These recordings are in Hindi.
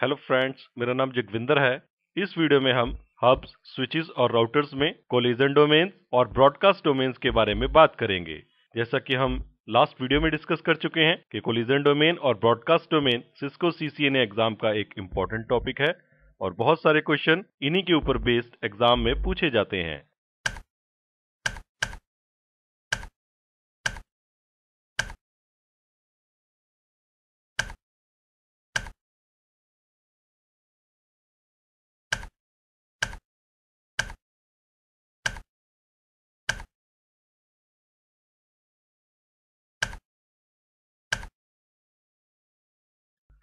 हेलो फ्रेंड्स मेरा नाम जगविंदर है इस वीडियो में हम हब्स स्विचेस और राउटर्स में कोलिजन डोमेन्स और ब्रॉडकास्ट डोमेन्स के बारे में बात करेंगे जैसा कि हम लास्ट वीडियो में डिस्कस कर चुके हैं कि कोलिजन डोमेन और broadcast domain Cisco CCNA exam का एक इम्पोर्टेंट टॉपिक है और बहुत सारे क्वेश्चन इन्हीं के ऊपर बेस्ड एग्जाम में पूछे जाते हैं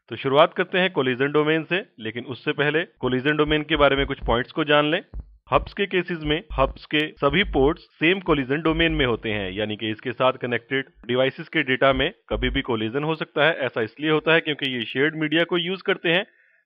तो शुरुआत करते हैं कोलिजन डोमेन से लेकिन उससे पहले कोलिजन डोमेन के बारे में कुछ पॉइंट्स को जान लें हब्स के केसेस में हब्स के सभी पोर्ट्स सेम कोलिजन डोमेन में होते हैं यानी कि इसके साथ कनेक्टेड डिवाइसेस के डेटा में कभी भी कोलिजन हो सकता है ऐसा इसलिए होता है क्योंकि ये शेयर्ड मीडिया को यूज करते हैं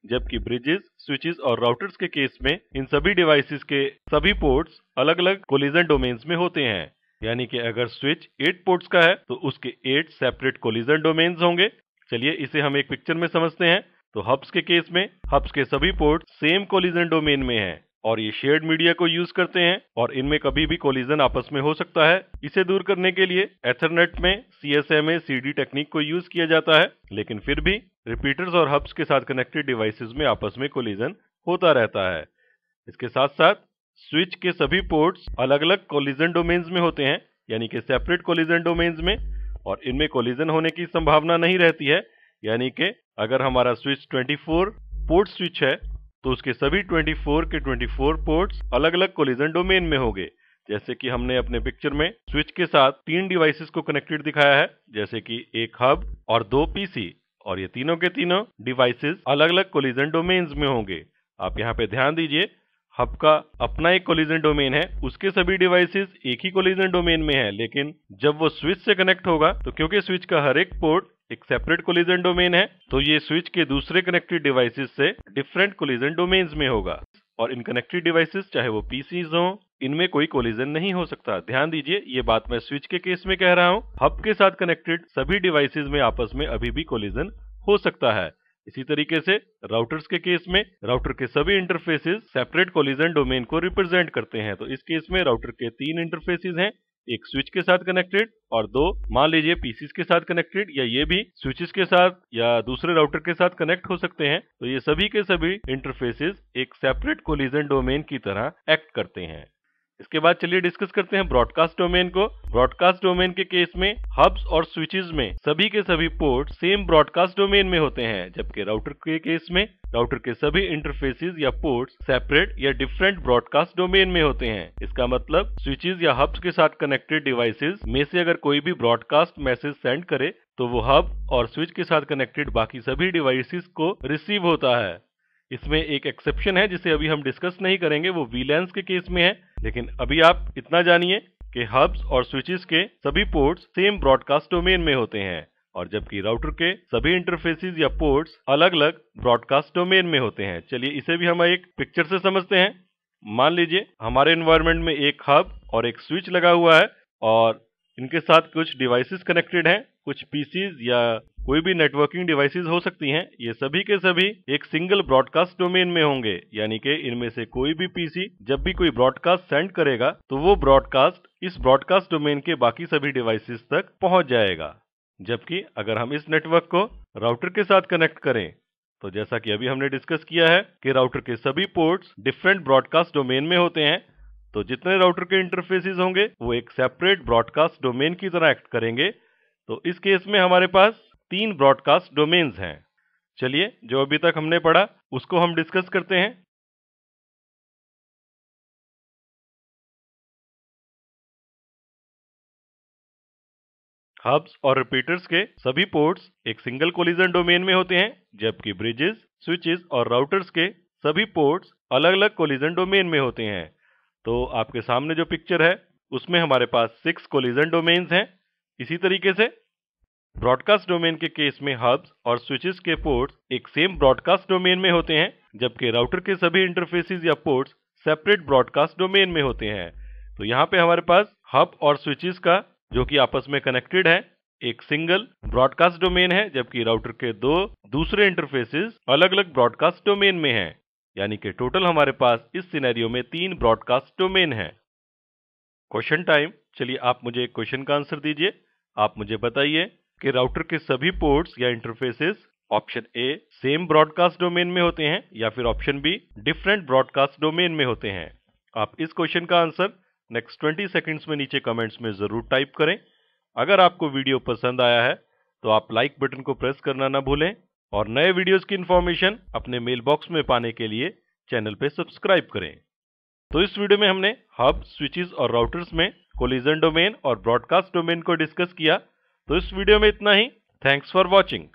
जबकि ब्रिजेस स्विचेस और राउटर्स के केस में इन सभी डिवाइसेस के सभी पोर्ट्स अलग अलग कोलिजन डोमेन्स में होते हैं यानी कि अगर स्विच एट पोर्ट्स का है तो उसके एट सेपरेट कोलिजन डोमेन्स होंगे चलिए इसे हम एक पिक्चर में समझते हैं तो हब्स के केस में हब्स के सभी पोर्ट सेम कोलिजन डोमेन में हैं और ये शेयर्ड मीडिया को यूज करते हैं और इनमें कभी भी कोलिजन आपस में हो सकता है इसे दूर करने के लिए एथरनेट में C S M A C D technique को यूज किया जाता है लेकिन फिर भी रिपीटर्स और हब्स के साथ कनेक्टेड डिवाइसेज में आपस में कोलिजन होता रहता है इसके साथ साथ स्विच के सभी पोर्ट्स अलग अलग कोलिजन डोमेन्स में होते हैं यानी कि सेपरेट कोलिजन डोमेन्स में और इनमें कोलिजन होने की संभावना नहीं रहती है यानी कि अगर हमारा स्विच 24 पोर्ट स्विच है तो उसके सभी 24 के 24 पोर्ट्स अलग अलग कोलिजन डोमेन में होंगे जैसे कि हमने अपने पिक्चर में स्विच के साथ तीन डिवाइसेस को कनेक्टेड दिखाया है जैसे कि एक हब और दो पीसी और ये तीनों के तीनों डिवाइसेस अलग अलग कोलिजन डोमेन्स में होंगे आप यहाँ पे ध्यान दीजिए हब का अपना एक कोलिजन डोमेन है उसके सभी डिवाइसेस एक ही कोलिजन डोमेन में है लेकिन जब वो स्विच से कनेक्ट होगा तो क्योंकि स्विच का हर एक पोर्ट एक सेपरेट कोलिजन डोमेन है तो ये स्विच के दूसरे कनेक्टेड डिवाइसेस से डिफरेंट कोलिजन डोमेन में होगा और इन कनेक्टेड डिवाइसेज चाहे वो पीसीज हो इनमें कोई कोलिजन नहीं हो सकता ध्यान दीजिए ये बात मैं स्विच के केस में कह रहा हूँ हब के साथ कनेक्टेड सभी डिवाइसेज में आपस में अभी भी कोलिजन हो सकता है इसी तरीके से राउटर्स के केस में राउटर के सभी इंटरफेसेस सेपरेट कोलिजन डोमेन को रिप्रेजेंट करते हैं तो इस केस में राउटर के तीन इंटरफेसेस हैं एक स्विच के साथ कनेक्टेड और दो मान लीजिए पीसीस के साथ कनेक्टेड या ये भी स्विचेस के साथ या दूसरे राउटर के साथ कनेक्ट हो सकते हैं तो ये सभी के सभी इंटरफेसेस एक सेपरेट कोलिजन डोमेन की तरह एक्ट करते हैं इसके बाद चलिए डिस्कस करते हैं ब्रॉडकास्ट डोमेन को ब्रॉडकास्ट डोमेन के केस में हब्स और स्विचेस में सभी के सभी पोर्ट सेम ब्रॉडकास्ट डोमेन में होते हैं जबकि राउटर के केस में राउटर के सभी इंटरफेसेस या पोर्ट्स सेपरेट या डिफरेंट ब्रॉडकास्ट डोमेन में होते हैं इसका मतलब स्विचेस या हब्स के साथ कनेक्टेड डिवाइसेस में से अगर कोई भी ब्रॉडकास्ट मैसेज सेंड करे तो वो हब और स्विच के साथ कनेक्टेड बाकी सभी डिवाइसेस को रिसीव होता है इसमें एक एक्सेप्शन है जिसे अभी हम डिस्कस नहीं करेंगे वो वीलैंस के केस में है लेकिन अभी आप इतना जानिए कि हब्स और स्विचेस के सभी पोर्ट्स सेम ब्रॉडकास्ट डोमेन में होते हैं और जबकि राउटर के सभी इंटरफेसेस या पोर्ट्स अलग अलग ब्रॉडकास्ट डोमेन में होते हैं चलिए इसे भी हम एक पिक्चर से समझते हैं मान लीजिए हमारे एनवायरमेंट में एक हब और एक स्विच लगा हुआ है और इनके साथ कुछ डिवाइसेस कनेक्टेड हैं कुछ पीसीज या कोई भी नेटवर्किंग डिवाइसेस हो सकती हैं ये सभी के सभी एक सिंगल ब्रॉडकास्ट डोमेन में होंगे यानी कि इनमें से कोई भी पीसी जब भी कोई ब्रॉडकास्ट सेंड करेगा तो वो ब्रॉडकास्ट इस ब्रॉडकास्ट डोमेन के बाकी सभी डिवाइसेस तक पहुंच जाएगा जबकि अगर हम इस नेटवर्क को राउटर के साथ कनेक्ट करें तो जैसा कि अभी हमने डिस्कस किया है कि राउटर के सभी पोर्ट्स डिफरेंट ब्रॉडकास्ट डोमेन में होते हैं तो जितने राउटर के इंटरफेसिस होंगे वो एक सेपरेट ब्रॉडकास्ट डोमेन की तरह एक्ट करेंगे तो इस केस में हमारे पास तीन ब्रॉडकास्ट डोमेन्स हैं चलिए जो अभी तक हमने पढ़ा उसको हम डिस्कस करते हैं हब्स और रिपीटर्स के सभी पोर्ट्स एक सिंगल कोलिजन डोमेन में होते हैं जबकि ब्रिजेस स्विचेस और राउटर्स के सभी पोर्ट्स अलग अलग कोलिजन डोमेन में होते हैं तो आपके सामने जो पिक्चर है उसमें हमारे पास सिक्स कोलिजन डोमेन्स हैं इसी तरीके से ब्रॉडकास्ट डोमेन के केस में हब्स और स्विचेस के पोर्ट्स एक सेम ब्रॉडकास्ट डोमेन में होते हैं जबकि राउटर के सभी इंटरफेसेस या पोर्ट्स सेपरेट ब्रॉडकास्ट डोमेन में होते हैं तो यहाँ पे हमारे पास हब और स्विचेस का जो कि आपस में कनेक्टेड है एक सिंगल ब्रॉडकास्ट डोमेन है जबकि राउटर के दो दूसरे इंटरफेसेस अलग अलग ब्रॉडकास्ट डोमेन में हैं यानी कि टोटल हमारे पास इस सिनेरियो में तीन ब्रॉडकास्ट डोमेन हैं क्वेश्चन टाइम चलिए आप मुझे एक क्वेश्चन का आंसर दीजिए आप मुझे बताइए कि राउटर के सभी पोर्ट्स या interfaces option A same broadcast domain में होते हैं या फिर option B different broadcast domain में होते हैं आप इस क्वेश्चन का आंसर नेक्स्ट ट्वेंटी सेकेंड्स में नीचे कमेंट्स में ज़रूर टाइप करें अगर आपको वीडियो पसंद आया है तो आप लाइक बटन को प्रेस करना ना भूलें और नए वीडियोस की इन्फॉर्मेशन अपने मेल बॉक्स में पाने के लिए चैनल पर सब्सक्राइब करें तो इस वीडियो में हमने हब स्विचेस और राउटर्स में कोलिजन डोमेन और ब्रॉडकास्ट डोमेन को डिस्कस किया तो इस वीडियो में इतना ही थैंक्स फॉर वॉचिंग